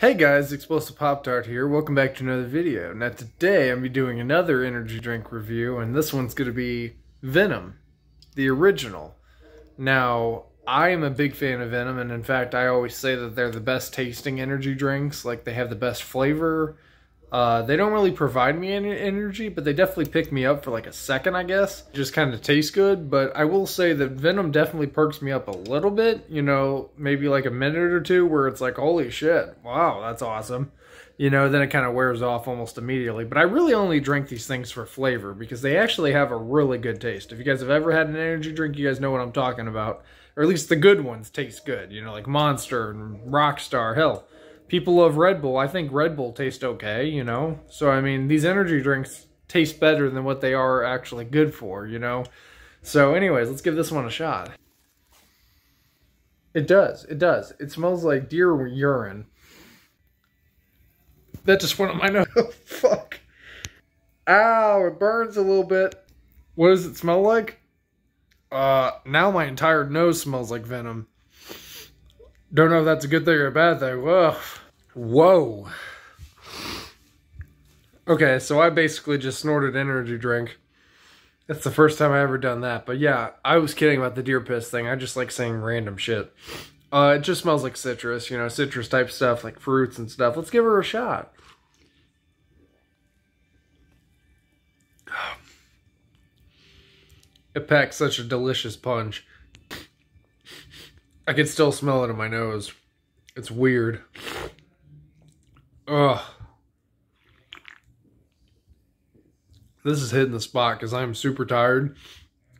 Hey guys, Explosive Pop Tart here. Welcome back to another video. Now today I'm be doing another energy drink review and this one's going to be Venom, the original. Now, I am a big fan of Venom and in fact I always say that they're the best tasting energy drinks, like they have the best flavor, uh, they don't really provide me any energy, but they definitely pick me up for like a second, I guess. just kind of tastes good, but I will say that Venom definitely perks me up a little bit, you know, maybe like a minute or two where it's like, holy shit, wow, that's awesome. You know, then it kind of wears off almost immediately. But I really only drink these things for flavor because they actually have a really good taste. If you guys have ever had an energy drink, you guys know what I'm talking about. Or at least the good ones taste good, you know, like Monster and Rockstar, hell people love Red Bull. I think Red Bull tastes okay, you know? So, I mean, these energy drinks taste better than what they are actually good for, you know? So anyways, let's give this one a shot. It does. It does. It smells like deer urine. That just went on my nose. Oh, fuck. Ow, it burns a little bit. What does it smell like? Uh, now my entire nose smells like venom. Don't know if that's a good thing or a bad thing. Whoa. Whoa. Okay, so I basically just snorted energy drink. That's the first time I ever done that. But yeah, I was kidding about the deer piss thing. I just like saying random shit. Uh, it just smells like citrus, you know, citrus type stuff, like fruits and stuff. Let's give her a shot. It packs such a delicious punch. I can still smell it in my nose. It's weird. Ugh. This is hitting the spot because I'm super tired.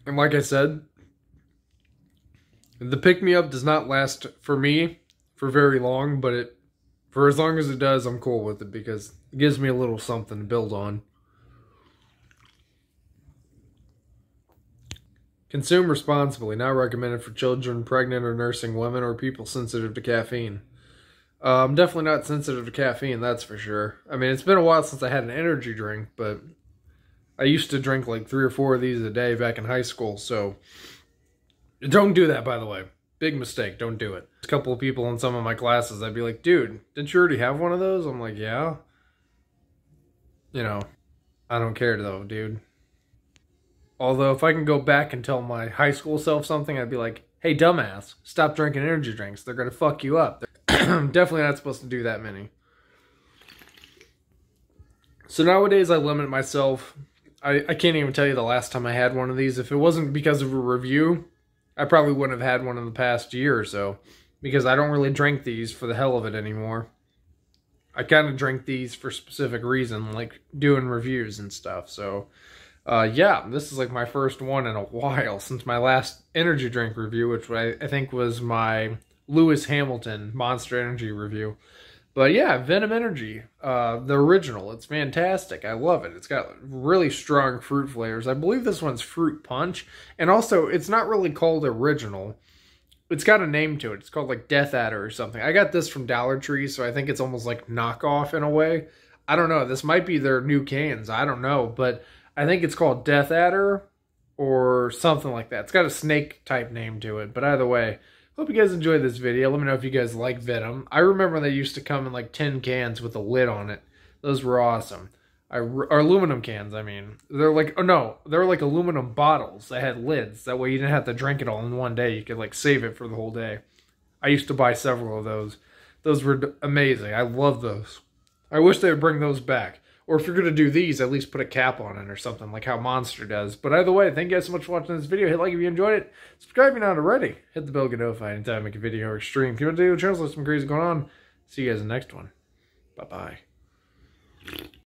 And like I said, the pick me up does not last for me for very long, but it for as long as it does, I'm cool with it because it gives me a little something to build on. Consume responsibly, not recommended for children, pregnant or nursing women, or people sensitive to caffeine. Uh, I'm definitely not sensitive to caffeine, that's for sure. I mean, it's been a while since I had an energy drink, but I used to drink like three or four of these a day back in high school, so don't do that, by the way. Big mistake, don't do it. A couple of people in some of my classes, I'd be like, dude, didn't you already have one of those? I'm like, yeah. You know, I don't care though, dude. Although, if I can go back and tell my high school self something, I'd be like, hey, dumbass, stop drinking energy drinks. They're going to fuck you up. I'm definitely not supposed to do that many. So nowadays I limit myself. I, I can't even tell you the last time I had one of these. If it wasn't because of a review, I probably wouldn't have had one in the past year or so because I don't really drink these for the hell of it anymore. I kind of drink these for specific reason, like doing reviews and stuff. So uh, yeah, this is like my first one in a while since my last energy drink review, which I, I think was my Lewis Hamilton Monster Energy review. But yeah, Venom Energy, uh, the original. It's fantastic. I love it. It's got really strong fruit flavors. I believe this one's Fruit Punch. And also, it's not really called original. It's got a name to it. It's called like Death Adder or something. I got this from Dollar Tree, so I think it's almost like knockoff in a way. I don't know. This might be their new cans. I don't know. But I think it's called Death Adder or something like that. It's got a snake type name to it, but either way, hope you guys enjoyed this video. Let me know if you guys like Venom. I remember they used to come in like tin cans with a lid on it. Those were awesome. I or aluminum cans, I mean. They're like, oh no, they're like aluminum bottles that had lids. That way you didn't have to drink it all in one day. You could like save it for the whole day. I used to buy several of those. Those were amazing. I love those. I wish they would bring those back. Or if you're going to do these, at least put a cap on it or something, like how Monster does. But either way, thank you guys so much for watching this video. Hit like if you enjoyed it. Subscribe if you're not already. Hit the bell, get notified anytime I make a video or stream. Keep up to date with the channel, some crazy going on. See you guys in the next one. Bye-bye.